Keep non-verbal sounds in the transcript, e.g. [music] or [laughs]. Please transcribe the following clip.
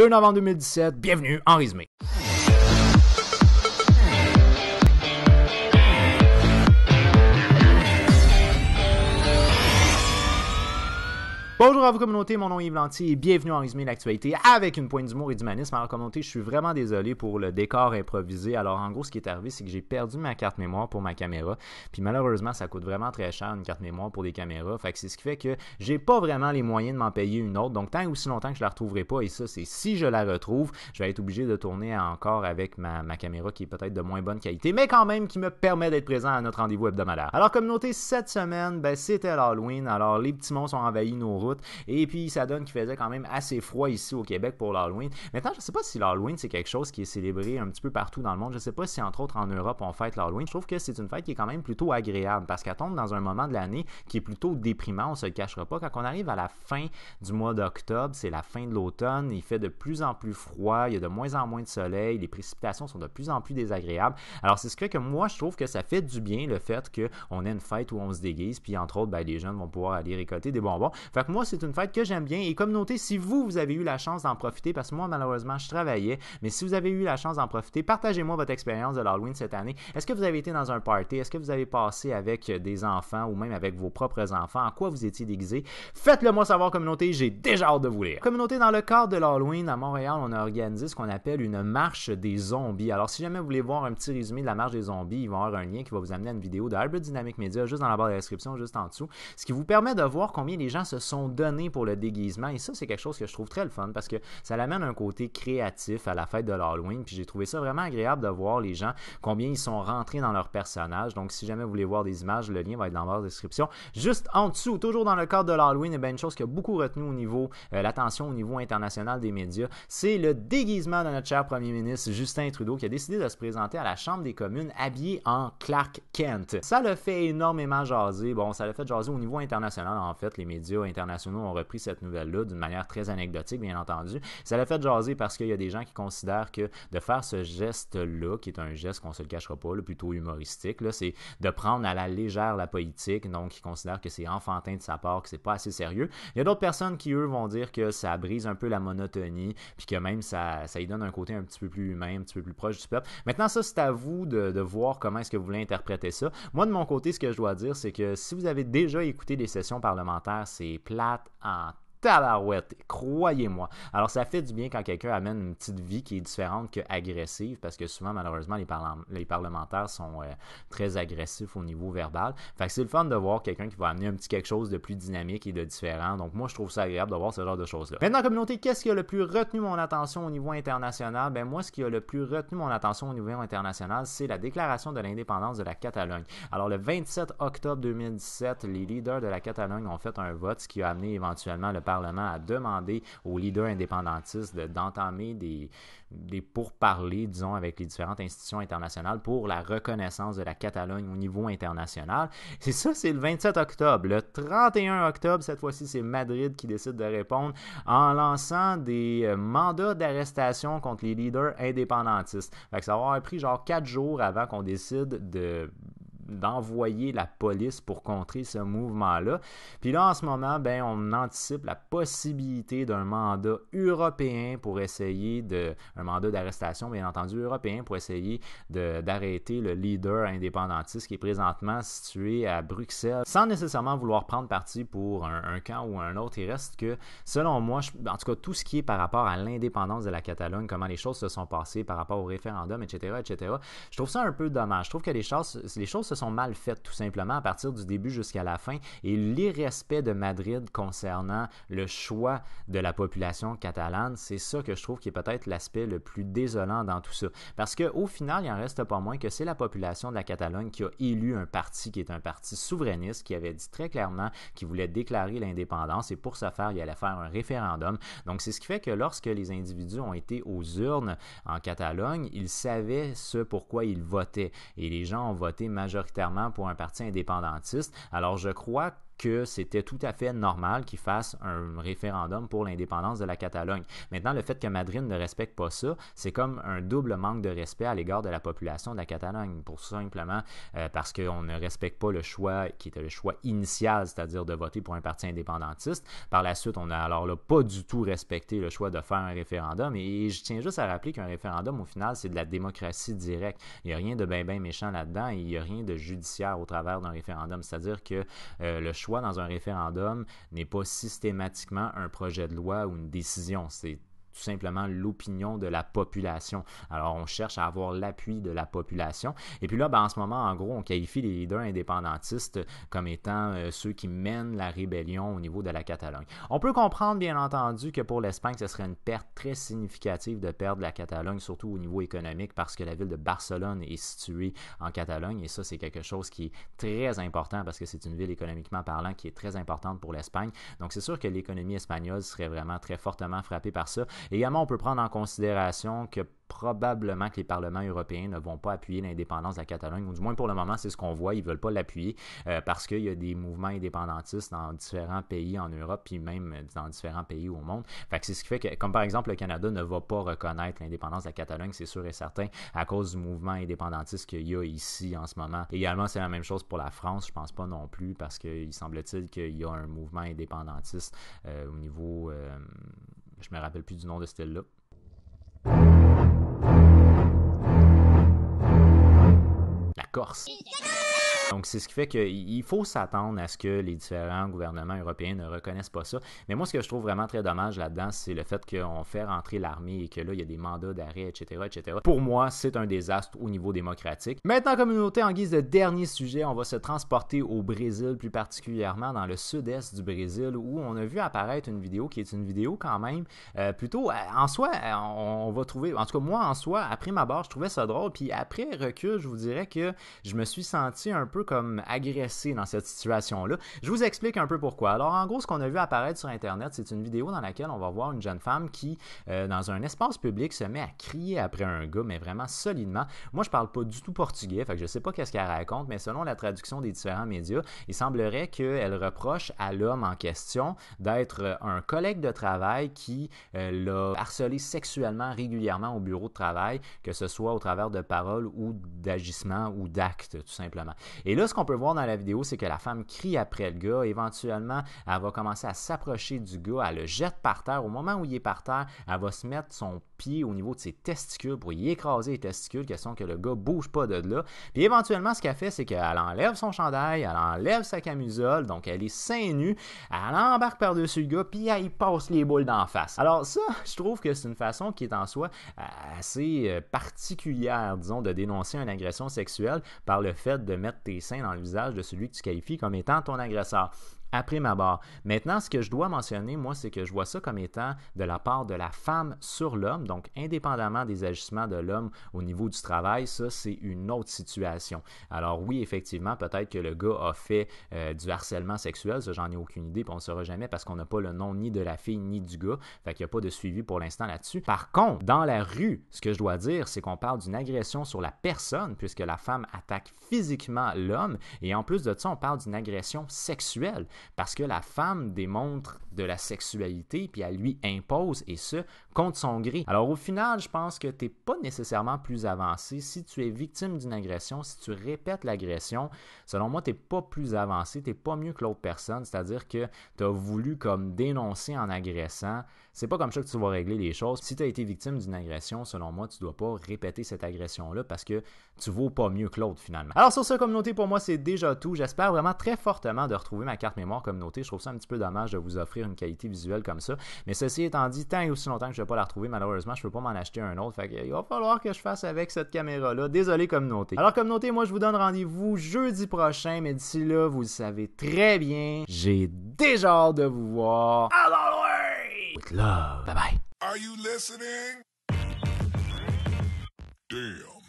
2 novembre 2017. Bienvenue en résumé. Bonjour à vous communauté, mon nom est Yves Lantier et bienvenue en résumé l'actualité avec une pointe d'humour et d'humanisme. Alors communauté, je suis vraiment désolé pour le décor improvisé. Alors en gros, ce qui est arrivé, c'est que j'ai perdu ma carte mémoire pour ma caméra. Puis malheureusement, ça coûte vraiment très cher une carte mémoire pour des caméras. Fait que c'est ce qui fait que j'ai pas vraiment les moyens de m'en payer une autre. Donc tant ou si longtemps que je la retrouverai pas, et ça c'est si je la retrouve, je vais être obligé de tourner encore avec ma, caméra qui est peut-être de moins bonne qualité, mais quand même qui me permet d'être présent à notre rendez-vous hebdomadaire. Alors communauté, cette semaine, ben, c'était l'Halloween. Alors les petits monstres ont envahi nos et puis, ça donne qu'il faisait quand même assez froid ici au Québec pour l'Halloween. Maintenant, je ne sais pas si l'Halloween, c'est quelque chose qui est célébré un petit peu partout dans le monde. Je ne sais pas si, entre autres, en Europe, on fête l'Halloween. Je trouve que c'est une fête qui est quand même plutôt agréable parce qu'elle tombe dans un moment de l'année qui est plutôt déprimant, on ne se le cachera pas. Quand on arrive à la fin du mois d'octobre, c'est la fin de l'automne, il fait de plus en plus froid, il y a de moins en moins de soleil, les précipitations sont de plus en plus désagréables. Alors, c'est ce que, moi, je trouve que ça fait du bien, le fait qu'on ait une fête où on se déguise, puis entre autres, ben, les jeunes vont pouvoir aller récolter des bonbons. Fait que moi, c'est une fête que j'aime bien. Et communauté, si vous, vous avez eu la chance d'en profiter, parce que moi, malheureusement, je travaillais, mais si vous avez eu la chance d'en profiter, partagez-moi votre expérience de l'Halloween cette année. Est-ce que vous avez été dans un party? Est-ce que vous avez passé avec euh, des enfants ou même avec vos propres enfants? En quoi vous étiez déguisé? Faites-le moi savoir, communauté. J'ai déjà hâte de vous lire. Communauté, dans le cadre de l'Halloween à Montréal, on a organisé ce qu'on appelle une marche des zombies. Alors, si jamais vous voulez voir un petit résumé de la marche des zombies, il va y avoir un lien qui va vous amener à une vidéo de Hybrid Dynamic Media juste dans la barre de description, juste en dessous, ce qui vous permet de voir combien les gens se sont donné pour le déguisement. Et ça, c'est quelque chose que je trouve très le fun parce que ça l'amène un côté créatif à la fête de l'Halloween. Puis j'ai trouvé ça vraiment agréable de voir les gens, combien ils sont rentrés dans leur personnage. Donc si jamais vous voulez voir des images, le lien va être dans la description. Juste en dessous, toujours dans le cadre de l'Halloween, eh une chose qui a beaucoup retenu au niveau, euh, l'attention au niveau international des médias, c'est le déguisement de notre cher premier ministre Justin Trudeau qui a décidé de se présenter à la Chambre des communes habillé en Clark Kent. Ça le fait énormément jaser. Bon, ça l'a fait jaser au niveau international en fait, les médias internationaux ont repris cette nouvelle-là d'une manière très anecdotique, bien entendu. Ça l'a fait jaser parce qu'il y a des gens qui considèrent que de faire ce geste-là, qui est un geste qu'on se le cachera pas, plutôt humoristique, c'est de prendre à la légère la politique, donc ils considèrent que c'est enfantin de sa part, que c'est pas assez sérieux. Il y a d'autres personnes qui, eux, vont dire que ça brise un peu la monotonie, puis que même ça, ça y donne un côté un petit peu plus humain, un petit peu plus proche du peuple. Maintenant, ça, c'est à vous de, de voir comment est-ce que vous voulez interpréter ça. Moi, de mon côté, ce que je dois dire, c'est que si vous avez déjà écouté des sessions parlementaires, c'est plat that uh, tabarouette, croyez-moi. Alors, ça fait du bien quand quelqu'un amène une petite vie qui est différente que agressive, parce que souvent, malheureusement, les, parlementaires sont euh, très agressifs au niveau verbal. Fait que c'est le fun de voir quelqu'un qui va amener un petit quelque chose de plus dynamique et de différent. Donc, moi, je trouve ça agréable de voir ce genre de choses-là. Maintenant, communauté, qu'est-ce qui a le plus retenu mon attention au niveau international? Ben, moi, ce qui a le plus retenu mon attention au niveau international, c'est la déclaration de l'indépendance de la Catalogne. Alors, le 27 octobre 2017, les leaders de la Catalogne ont fait un vote, qui a amené éventuellement le Parlement a demandé aux leaders indépendantistes d'entamer des, pourparlers, disons, avec les différentes institutions internationales pour la reconnaissance de la Catalogne au niveau international. C'est ça, c'est le 27 octobre. Le 31 octobre, cette fois-ci, c'est Madrid qui décide de répondre en lançant des euh, mandats d'arrestation contre les leaders indépendantistes. ça va avoir pris genre quatre jours avant qu'on décide de d'envoyer la police pour contrer ce mouvement-là. Puis là, en ce moment, ben, on anticipe la possibilité d'un mandat européen pour essayer de. un mandat d'arrestation, bien entendu, européen pour essayer d'arrêter le leader indépendantiste qui est présentement situé à Bruxelles sans nécessairement vouloir prendre parti pour un, camp ou un autre. Il reste que, selon moi, en tout cas, tout ce qui est par rapport à l'indépendance de la Catalogne, comment les choses se sont passées par rapport au référendum, etc., etc., je trouve ça un peu dommage. Je trouve que les choses, les choses se sont mal faites tout simplement à partir du début jusqu'à la fin et l'irrespect de Madrid concernant le choix de la population catalane, c'est ça que je trouve qui est peut-être l'aspect le plus désolant dans tout ça. Parce qu'au final, il en reste pas moins que c'est la population de la Catalogne qui a élu un parti qui est un parti souverainiste qui avait dit très clairement qu'il voulait déclarer l'indépendance et pour ce faire, il allait faire un référendum. Donc c'est ce qui fait que lorsque les individus ont été aux urnes en Catalogne, ils savaient ce pourquoi ils votaient et les gens ont voté majoritairement pour un parti indépendantiste. Alors je crois que c'était tout à fait normal qu'ils fassent un référendum pour l'indépendance de la Catalogne. Maintenant, le fait que Madrid ne respecte pas ça, c'est comme un double manque de respect à l'égard de la population de la Catalogne, pour simplement euh, parce qu'on ne respecte pas le choix qui était le choix initial, c'est-à-dire de voter pour un parti indépendantiste. Par la suite, on n'a alors pas du tout respecté le choix de faire un référendum. Et je tiens juste à rappeler qu'un référendum, au final, c'est de la démocratie directe. Il n'y a rien de bien ben méchant là-dedans et il n'y a rien de judiciaire au travers d'un référendum. C'est-à-dire que euh, le choix dans un référendum n'est pas systématiquement un projet de loi ou une décision. C'est tout simplement l'opinion de la population. Alors, on cherche à avoir l'appui de la population. Et puis là, ben, en ce moment, en gros, on qualifie les leaders indépendantistes comme étant euh, ceux qui mènent la rébellion au niveau de la Catalogne. On peut comprendre, bien entendu, que pour l'Espagne, ce serait une perte très significative de perdre la Catalogne, surtout au niveau économique, parce que la ville de Barcelone est située en Catalogne. Et ça, c'est quelque chose qui est très important parce que c'est une ville économiquement parlant qui est très importante pour l'Espagne. Donc, c'est sûr que l'économie espagnole serait vraiment très fortement frappée par ça. Également, on peut prendre en considération que probablement que les parlements européens ne vont pas appuyer l'indépendance de la Catalogne, ou du moins pour le moment, c'est ce qu'on voit, ils ne veulent pas l'appuyer euh, parce qu'il y a des mouvements indépendantistes dans différents pays en Europe, puis même dans différents pays au monde. Fait c'est ce qui fait que, comme par exemple, le Canada ne va pas reconnaître l'indépendance de la Catalogne, c'est sûr et certain, à cause du mouvement indépendantiste qu'il y a ici en ce moment. Également, c'est la même chose pour la France, je pense pas non plus, parce qu'il semble-t-il qu'il y a un mouvement indépendantiste euh, au niveau... Euh, je me rappelle plus du nom de celle là La Corse. Donc, c'est ce qui fait qu'il faut s'attendre à ce que les différents gouvernements européens ne reconnaissent pas ça. Mais moi, ce que je trouve vraiment très dommage là-dedans, c'est le fait qu'on fait rentrer l'armée et que là, il y a des mandats d'arrêt, etc., etc. Pour moi, c'est un désastre au niveau démocratique. Maintenant, communauté, en guise de dernier sujet, on va se transporter au Brésil, plus particulièrement dans le sud-est du Brésil, où on a vu apparaître une vidéo qui est une vidéo quand même euh, plutôt euh, en soi, euh, on va trouver, en tout cas moi en soi, après ma barre, je trouvais ça drôle, puis après recul, je vous dirais que je me suis senti un peu comme agressé dans cette situation-là. Je vous explique un peu pourquoi. Alors, en gros, ce qu'on a vu apparaître sur Internet, c'est une vidéo dans laquelle on va voir une jeune femme qui, euh, dans un espace public, se met à crier après un gars, mais vraiment solidement. Moi, je parle pas du tout portugais, fait que je sais pas qu'est-ce qu'elle raconte, mais selon la traduction des différents médias, il semblerait qu'elle reproche à l'homme en question d'être euh, un collègue de travail qui euh, l'a harcelé sexuellement régulièrement au bureau de travail, que ce soit au travers de paroles ou d'agissements ou d'actes, tout simplement. Et là, ce qu'on peut voir dans la vidéo, c'est que la femme crie après le gars. Éventuellement, elle va commencer à s'approcher du gars, elle le jette par terre. Au moment où il est par terre, elle va se mettre son pied au niveau de ses testicules pour y écraser les testicules, question que le gars bouge pas de là. Puis éventuellement, ce qu'elle fait, c'est qu'elle enlève son chandail, elle enlève sa camisole, donc elle est seins nus, elle embarque par-dessus le gars, puis elle y passe les boules d'en face. Alors ça, [laughs] je trouve que c'est une façon qui est en soi assez euh, particulière, disons, de dénoncer une agression sexuelle par le fait de mettre tes dans le visage de celui que tu qualifies comme étant ton agresseur après ma barre. Maintenant, ce que je dois mentionner, moi, c'est que je vois ça comme étant de la part de la femme sur l'homme, donc indépendamment des agissements de l'homme au niveau du travail, ça, c'est une autre situation. Alors oui, effectivement, peut-être que le gars a fait euh, du harcèlement sexuel, ça, j'en ai aucune idée, puis on ne saura jamais parce qu'on n'a pas le nom ni de la fille ni du gars, fait qu'il n'y a pas de suivi pour l'instant là-dessus. Par contre, dans la rue, ce que je dois dire, c'est qu'on parle d'une agression sur la personne, puisque la femme attaque physiquement l'homme, et en plus de ça, on parle d'une agression sexuelle parce que la femme démontre de la sexualité, puis elle lui impose, et ce, contre son gris. Alors au final, je pense que tu n'es pas nécessairement plus avancé si tu es victime d'une agression, si tu répètes l'agression. Selon moi, tu n'es pas plus avancé, tu n'es pas mieux que l'autre personne, c'est-à-dire que tu as voulu comme dénoncer en agressant. C'est pas comme ça que tu vas régler les choses. Si tu as été victime d'une agression, selon moi, tu dois pas répéter cette agression-là parce que tu vaux pas mieux que l'autre finalement. Alors sur ce, communauté, pour moi, c'est déjà tout. J'espère vraiment très fortement de retrouver ma carte mémoire communauté. Je trouve ça un petit peu dommage de vous offrir une qualité visuelle comme ça. Mais ceci étant dit, tant et aussi longtemps que je je vais pas la retrouver malheureusement, je peux pas m'en acheter un autre. Fait que, il va falloir que je fasse avec cette caméra-là. Désolé communauté. Alors communauté, moi je vous donne rendez-vous jeudi prochain, mais d'ici là, vous le savez très bien, j'ai déjà hâte de vous voir. Alors With love. Bye bye. Are you listening? Damn.